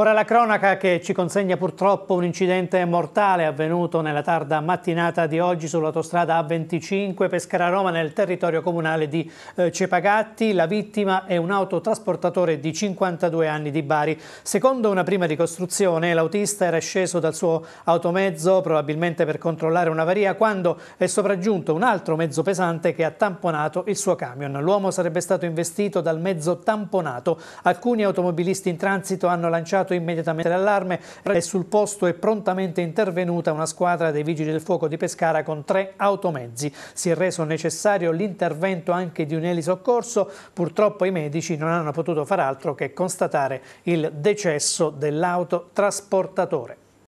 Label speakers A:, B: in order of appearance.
A: Ora la cronaca che ci consegna purtroppo un incidente mortale avvenuto nella tarda mattinata di oggi sull'autostrada A25 Pescara-Roma nel territorio comunale di eh, Cepagatti. La vittima è un autotrasportatore di 52 anni di Bari. Secondo una prima ricostruzione l'autista era sceso dal suo automezzo probabilmente per controllare un'avaria quando è sopraggiunto un altro mezzo pesante che ha tamponato il suo camion. L'uomo sarebbe stato investito dal mezzo tamponato. Alcuni automobilisti in transito hanno lanciato lanciato immediatamente l'allarme e sul posto è prontamente intervenuta una squadra dei Vigili del Fuoco di Pescara con tre automezzi. Si è reso necessario l'intervento anche di un elisoccorso, purtroppo i medici non hanno potuto far altro che constatare il decesso dell'autotrasportatore.